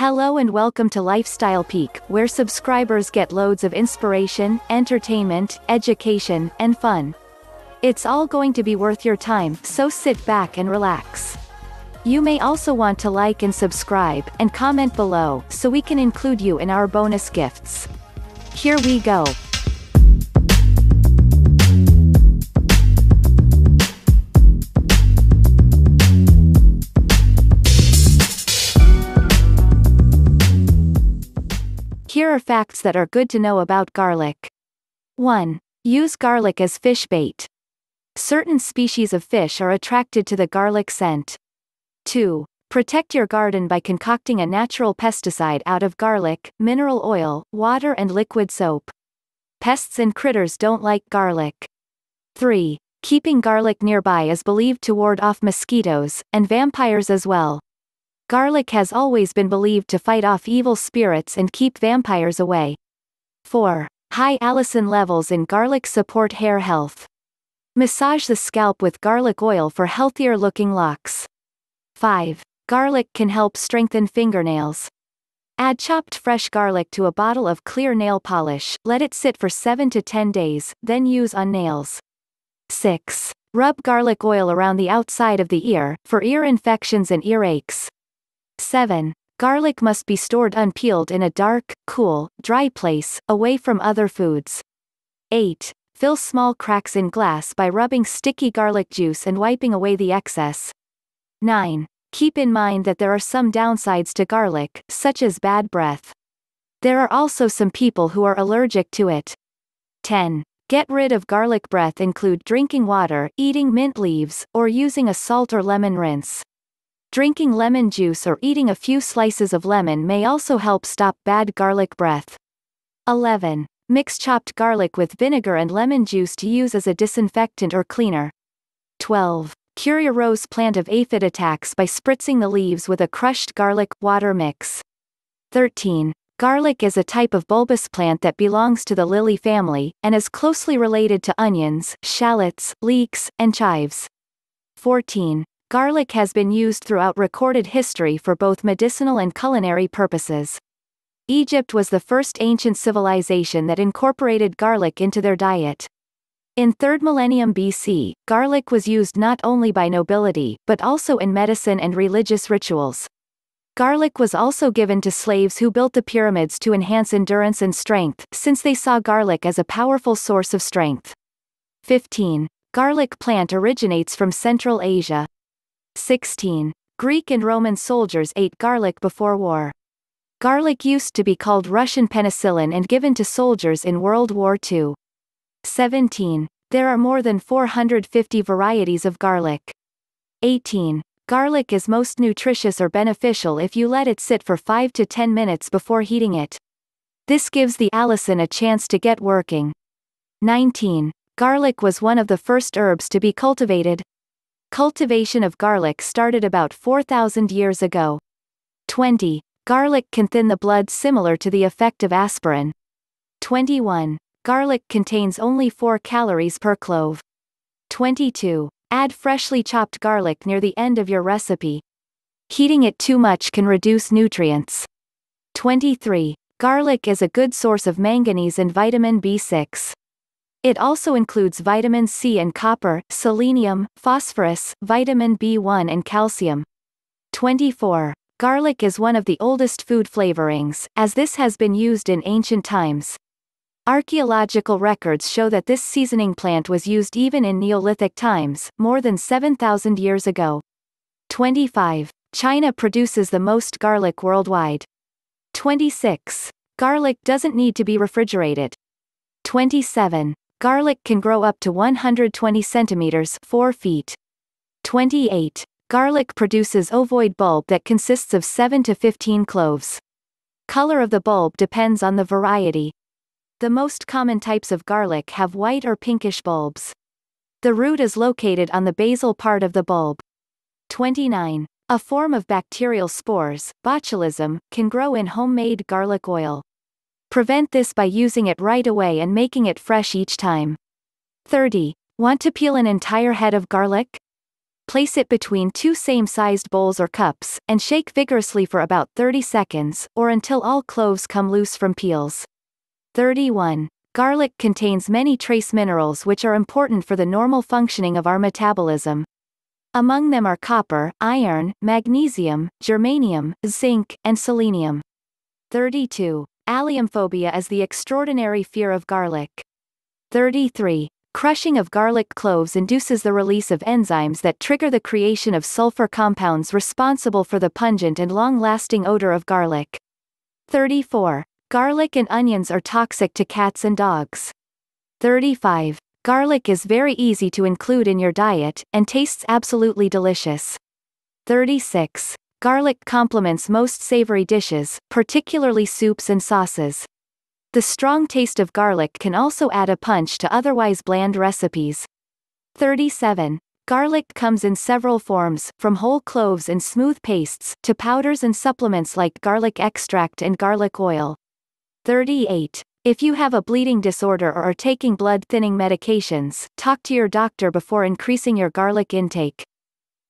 Hello and welcome to Lifestyle Peak, where subscribers get loads of inspiration, entertainment, education, and fun. It's all going to be worth your time, so sit back and relax. You may also want to like and subscribe, and comment below, so we can include you in our bonus gifts. Here we go. are facts that are good to know about garlic. 1. Use garlic as fish bait. Certain species of fish are attracted to the garlic scent. 2. Protect your garden by concocting a natural pesticide out of garlic, mineral oil, water and liquid soap. Pests and critters don't like garlic. 3. Keeping garlic nearby is believed to ward off mosquitoes, and vampires as well. Garlic has always been believed to fight off evil spirits and keep vampires away. 4. High allicin levels in garlic support hair health. Massage the scalp with garlic oil for healthier looking locks. 5. Garlic can help strengthen fingernails. Add chopped fresh garlic to a bottle of clear nail polish, let it sit for 7 to 10 days, then use on nails. 6. Rub garlic oil around the outside of the ear, for ear infections and earaches. 7. Garlic must be stored unpeeled in a dark, cool, dry place, away from other foods. 8. Fill small cracks in glass by rubbing sticky garlic juice and wiping away the excess. 9. Keep in mind that there are some downsides to garlic, such as bad breath. There are also some people who are allergic to it. 10. Get rid of garlic breath include drinking water, eating mint leaves, or using a salt or lemon rinse. Drinking lemon juice or eating a few slices of lemon may also help stop bad garlic breath. 11. Mix chopped garlic with vinegar and lemon juice to use as a disinfectant or cleaner. 12. Cure your rose plant of aphid attacks by spritzing the leaves with a crushed garlic water mix. 13. Garlic is a type of bulbous plant that belongs to the lily family, and is closely related to onions, shallots, leeks, and chives. 14. Garlic has been used throughout recorded history for both medicinal and culinary purposes. Egypt was the first ancient civilization that incorporated garlic into their diet. In 3rd millennium BC, garlic was used not only by nobility, but also in medicine and religious rituals. Garlic was also given to slaves who built the pyramids to enhance endurance and strength, since they saw garlic as a powerful source of strength. 15. Garlic plant originates from Central Asia, 16. Greek and Roman soldiers ate garlic before war. Garlic used to be called Russian penicillin and given to soldiers in World War II. 17. There are more than 450 varieties of garlic. 18. Garlic is most nutritious or beneficial if you let it sit for 5 to 10 minutes before heating it. This gives the allicin a chance to get working. 19. Garlic was one of the first herbs to be cultivated, Cultivation of garlic started about 4,000 years ago. 20. Garlic can thin the blood similar to the effect of aspirin. 21. Garlic contains only 4 calories per clove. 22. Add freshly chopped garlic near the end of your recipe. Heating it too much can reduce nutrients. 23. Garlic is a good source of manganese and vitamin B6. It also includes vitamin C and copper, selenium, phosphorus, vitamin B1 and calcium. 24. Garlic is one of the oldest food flavorings, as this has been used in ancient times. Archaeological records show that this seasoning plant was used even in Neolithic times, more than 7,000 years ago. 25. China produces the most garlic worldwide. 26. Garlic doesn't need to be refrigerated. 27. Garlic can grow up to 120 centimeters 4 feet. 28. Garlic produces ovoid bulb that consists of 7 to 15 cloves. Color of the bulb depends on the variety. The most common types of garlic have white or pinkish bulbs. The root is located on the basal part of the bulb. 29. A form of bacterial spores, botulism, can grow in homemade garlic oil. Prevent this by using it right away and making it fresh each time. 30. Want to peel an entire head of garlic? Place it between two same-sized bowls or cups, and shake vigorously for about 30 seconds, or until all cloves come loose from peels. 31. Garlic contains many trace minerals which are important for the normal functioning of our metabolism. Among them are copper, iron, magnesium, germanium, zinc, and selenium. 32. Alliumphobia is the extraordinary fear of garlic. 33. Crushing of garlic cloves induces the release of enzymes that trigger the creation of sulfur compounds responsible for the pungent and long-lasting odor of garlic. 34. Garlic and onions are toxic to cats and dogs. 35. Garlic is very easy to include in your diet, and tastes absolutely delicious. 36 garlic complements most savory dishes, particularly soups and sauces. The strong taste of garlic can also add a punch to otherwise bland recipes. 37. Garlic comes in several forms, from whole cloves and smooth pastes, to powders and supplements like garlic extract and garlic oil. 38. If you have a bleeding disorder or are taking blood thinning medications, talk to your doctor before increasing your garlic intake.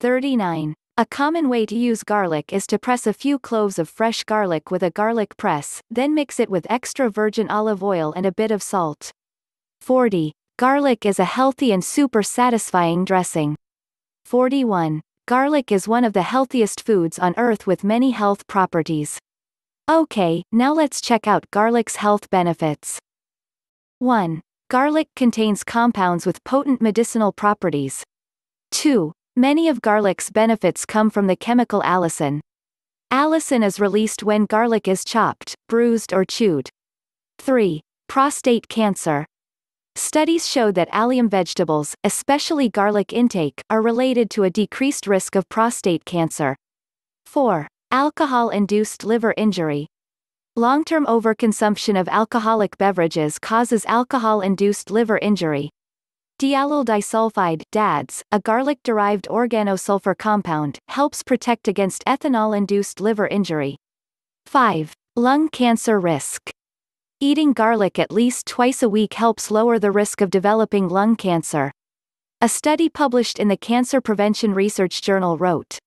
39. A common way to use garlic is to press a few cloves of fresh garlic with a garlic press, then mix it with extra virgin olive oil and a bit of salt. 40. Garlic is a healthy and super satisfying dressing. 41. Garlic is one of the healthiest foods on earth with many health properties. Okay, now let's check out garlic's health benefits. 1. Garlic contains compounds with potent medicinal properties. 2. Many of garlic's benefits come from the chemical allicin. Allicin is released when garlic is chopped, bruised or chewed. 3. Prostate cancer. Studies show that allium vegetables, especially garlic intake, are related to a decreased risk of prostate cancer. 4. Alcohol-induced liver injury. Long-term overconsumption of alcoholic beverages causes alcohol-induced liver injury. Diallyl disulfide DADS, a garlic-derived organosulfur compound, helps protect against ethanol-induced liver injury. 5. Lung cancer risk. Eating garlic at least twice a week helps lower the risk of developing lung cancer. A study published in the Cancer Prevention Research Journal wrote,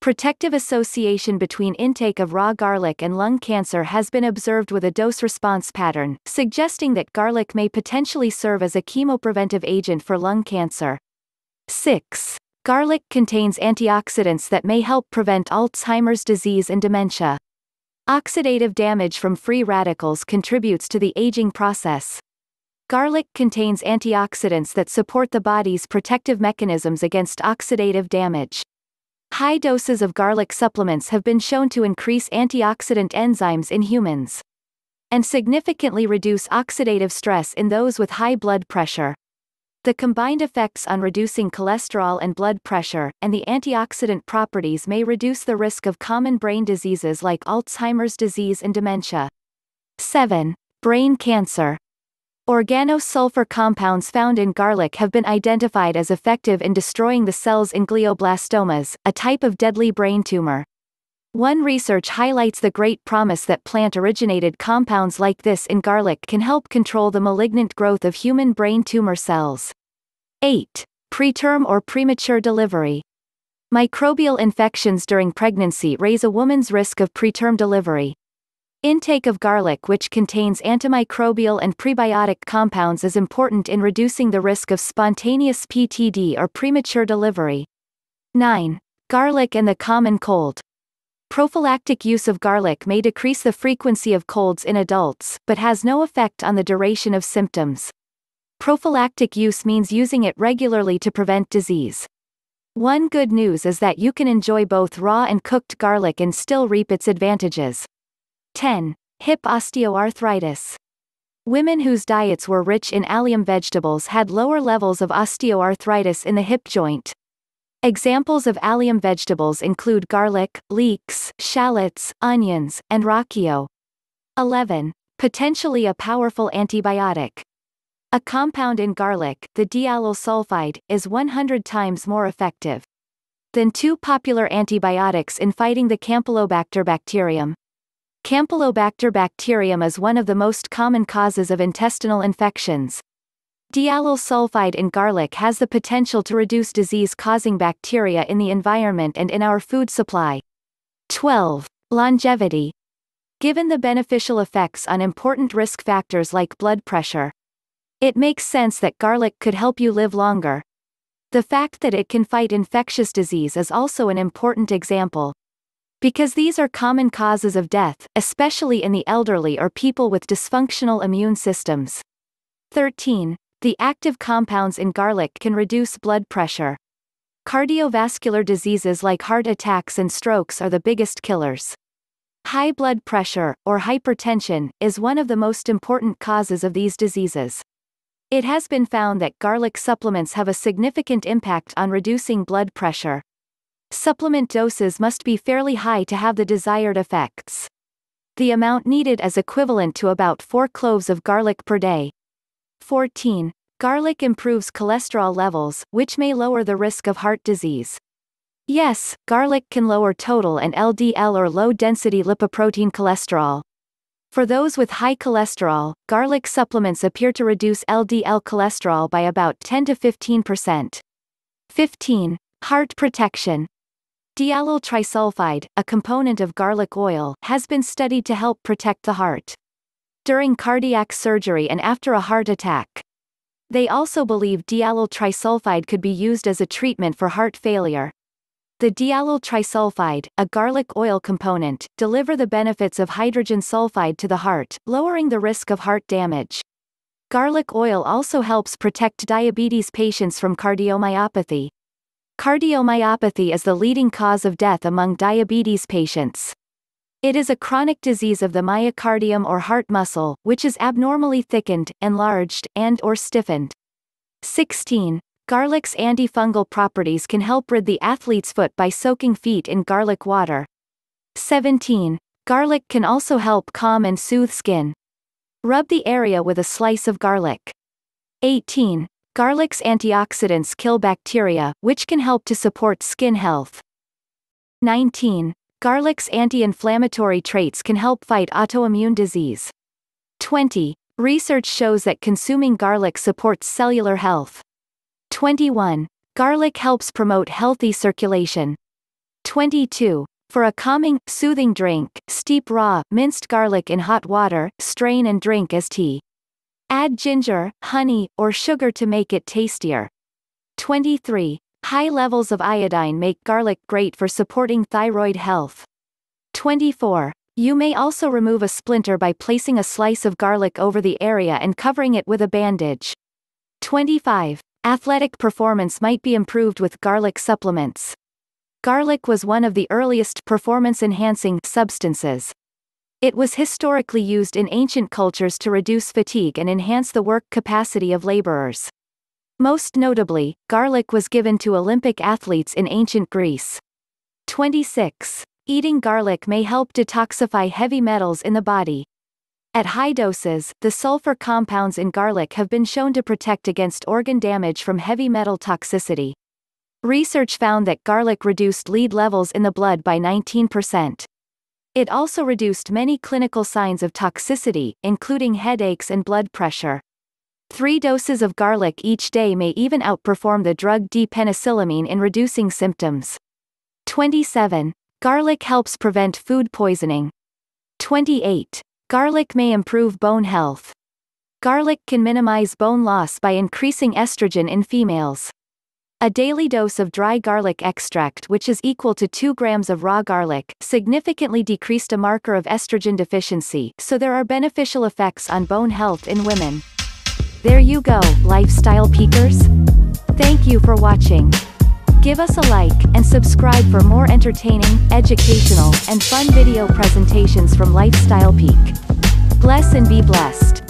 Protective association between intake of raw garlic and lung cancer has been observed with a dose response pattern, suggesting that garlic may potentially serve as a chemopreventive agent for lung cancer. 6. Garlic contains antioxidants that may help prevent Alzheimer's disease and dementia. Oxidative damage from free radicals contributes to the aging process. Garlic contains antioxidants that support the body's protective mechanisms against oxidative damage. High doses of garlic supplements have been shown to increase antioxidant enzymes in humans and significantly reduce oxidative stress in those with high blood pressure. The combined effects on reducing cholesterol and blood pressure, and the antioxidant properties may reduce the risk of common brain diseases like Alzheimer's disease and dementia. 7. Brain cancer. Organosulfur compounds found in garlic have been identified as effective in destroying the cells in glioblastomas, a type of deadly brain tumor. One research highlights the great promise that plant-originated compounds like this in garlic can help control the malignant growth of human brain tumor cells. 8. Preterm or premature delivery. Microbial infections during pregnancy raise a woman's risk of preterm delivery. Intake of garlic which contains antimicrobial and prebiotic compounds is important in reducing the risk of spontaneous PTD or premature delivery. 9. Garlic and the common cold. Prophylactic use of garlic may decrease the frequency of colds in adults, but has no effect on the duration of symptoms. Prophylactic use means using it regularly to prevent disease. One good news is that you can enjoy both raw and cooked garlic and still reap its advantages. 10. Hip osteoarthritis. Women whose diets were rich in allium vegetables had lower levels of osteoarthritis in the hip joint. Examples of allium vegetables include garlic, leeks, shallots, onions, and rocchio. 11. Potentially a powerful antibiotic. A compound in garlic, the diallyl sulfide, is 100 times more effective than two popular antibiotics in fighting the Campylobacter bacterium, Campylobacter bacterium is one of the most common causes of intestinal infections. Diallyl sulfide in garlic has the potential to reduce disease-causing bacteria in the environment and in our food supply. 12. Longevity. Given the beneficial effects on important risk factors like blood pressure, it makes sense that garlic could help you live longer. The fact that it can fight infectious disease is also an important example. Because these are common causes of death, especially in the elderly or people with dysfunctional immune systems. 13. The active compounds in garlic can reduce blood pressure. Cardiovascular diseases like heart attacks and strokes are the biggest killers. High blood pressure, or hypertension, is one of the most important causes of these diseases. It has been found that garlic supplements have a significant impact on reducing blood pressure. Supplement doses must be fairly high to have the desired effects. The amount needed is equivalent to about 4 cloves of garlic per day. 14. Garlic improves cholesterol levels, which may lower the risk of heart disease. Yes, garlic can lower total and LDL or low density lipoprotein cholesterol. For those with high cholesterol, garlic supplements appear to reduce LDL cholesterol by about 10 to 15%. 15. Heart protection. Diallyl trisulfide, a component of garlic oil, has been studied to help protect the heart during cardiac surgery and after a heart attack. They also believe diallyl trisulfide could be used as a treatment for heart failure. The diallyl trisulfide, a garlic oil component, deliver the benefits of hydrogen sulfide to the heart, lowering the risk of heart damage. Garlic oil also helps protect diabetes patients from cardiomyopathy, Cardiomyopathy is the leading cause of death among diabetes patients. It is a chronic disease of the myocardium or heart muscle, which is abnormally thickened, enlarged, and or stiffened. 16. Garlic's antifungal properties can help rid the athlete's foot by soaking feet in garlic water. 17. Garlic can also help calm and soothe skin. Rub the area with a slice of garlic. 18. Garlic's antioxidants kill bacteria, which can help to support skin health. 19. Garlic's anti-inflammatory traits can help fight autoimmune disease. 20. Research shows that consuming garlic supports cellular health. 21. Garlic helps promote healthy circulation. 22. For a calming, soothing drink, steep raw, minced garlic in hot water, strain and drink as tea. Add ginger, honey, or sugar to make it tastier. 23. High levels of iodine make garlic great for supporting thyroid health. 24. You may also remove a splinter by placing a slice of garlic over the area and covering it with a bandage. 25. Athletic performance might be improved with garlic supplements. Garlic was one of the earliest performance enhancing substances. It was historically used in ancient cultures to reduce fatigue and enhance the work capacity of laborers. Most notably, garlic was given to Olympic athletes in ancient Greece. 26. Eating garlic may help detoxify heavy metals in the body. At high doses, the sulfur compounds in garlic have been shown to protect against organ damage from heavy metal toxicity. Research found that garlic reduced lead levels in the blood by 19%. It also reduced many clinical signs of toxicity, including headaches and blood pressure. Three doses of garlic each day may even outperform the drug D penicillamine in reducing symptoms. 27. Garlic helps prevent food poisoning. 28. Garlic may improve bone health. Garlic can minimize bone loss by increasing estrogen in females. A daily dose of dry garlic extract which is equal to 2 grams of raw garlic significantly decreased a marker of estrogen deficiency, so there are beneficial effects on bone health in women. There you go, lifestyle peakers. Thank you for watching. Give us a like and subscribe for more entertaining, educational, and fun video presentations from Lifestyle Peak. Bless and be blessed.